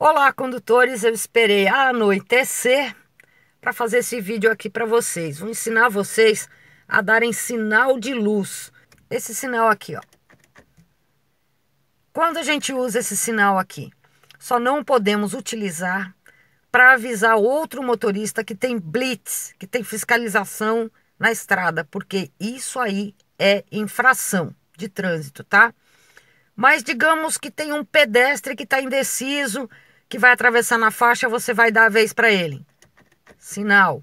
Olá, condutores. Eu esperei anoitecer para fazer esse vídeo aqui para vocês. Vou ensinar vocês a darem sinal de luz. Esse sinal aqui, ó. Quando a gente usa esse sinal aqui, só não podemos utilizar para avisar outro motorista que tem blitz, que tem fiscalização na estrada, porque isso aí é infração de trânsito, tá? Mas digamos que tem um pedestre que está indeciso, que vai atravessar na faixa, você vai dar a vez para ele. Sinal.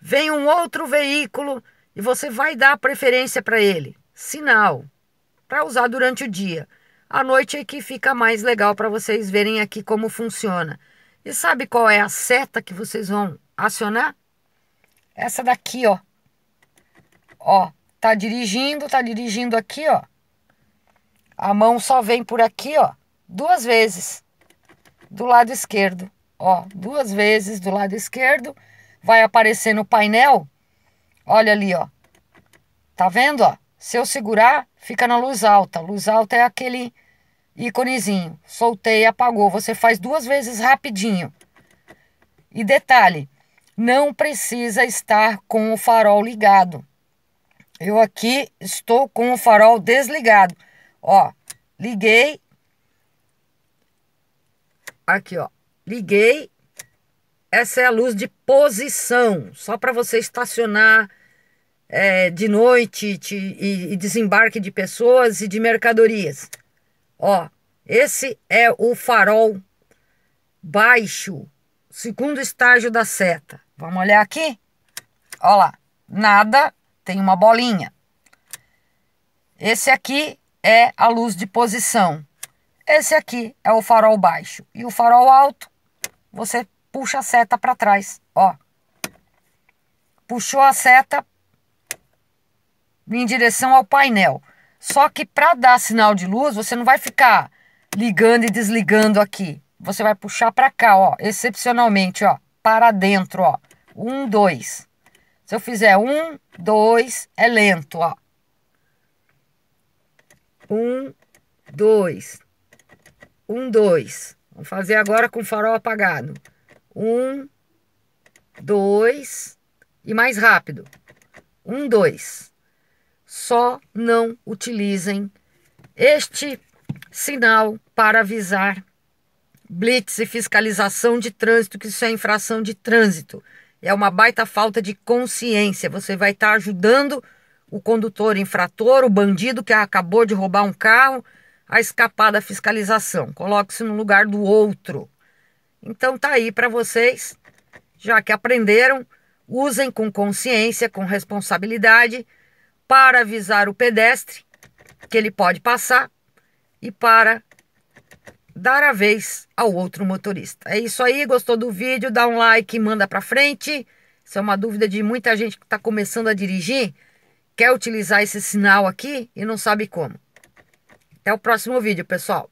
Vem um outro veículo e você vai dar preferência para ele. Sinal. Para usar durante o dia. À noite é que fica mais legal para vocês verem aqui como funciona. E sabe qual é a seta que vocês vão acionar? Essa daqui, ó. Ó, tá dirigindo, tá dirigindo aqui, ó. A mão só vem por aqui, ó, duas vezes do lado esquerdo. Ó, duas vezes do lado esquerdo, vai aparecer no painel. Olha ali, ó. Tá vendo, ó? Se eu segurar, fica na luz alta. Luz alta é aquele íconezinho. Soltei, apagou. Você faz duas vezes rapidinho. E detalhe, não precisa estar com o farol ligado. Eu aqui estou com o farol desligado. Ó, liguei, Aqui, ó. Liguei. Essa é a luz de posição, só para você estacionar é, de noite e, e desembarque de pessoas e de mercadorias. Ó, esse é o farol baixo, segundo estágio da seta. Vamos olhar aqui? Ó lá, nada, tem uma bolinha. Esse aqui é a luz de posição. Esse aqui é o farol baixo. E o farol alto, você puxa a seta para trás, ó. Puxou a seta em direção ao painel. Só que para dar sinal de luz, você não vai ficar ligando e desligando aqui. Você vai puxar para cá, ó, excepcionalmente, ó, para dentro, ó. Um, dois. Se eu fizer um, dois, é lento, ó. Um, dois. Um, dois. Vamos fazer agora com farol apagado. Um, dois. E mais rápido. Um, dois. Só não utilizem este sinal para avisar blitz e fiscalização de trânsito, que isso é infração de trânsito. É uma baita falta de consciência. Você vai estar tá ajudando o condutor infrator, o bandido que acabou de roubar um carro a escapar da fiscalização. Coloque-se no lugar do outro. Então tá aí para vocês, já que aprenderam, usem com consciência, com responsabilidade, para avisar o pedestre que ele pode passar e para dar a vez ao outro motorista. É isso aí, gostou do vídeo? Dá um like, manda para frente. Isso é uma dúvida de muita gente que está começando a dirigir, quer utilizar esse sinal aqui e não sabe como. Até o próximo vídeo, pessoal.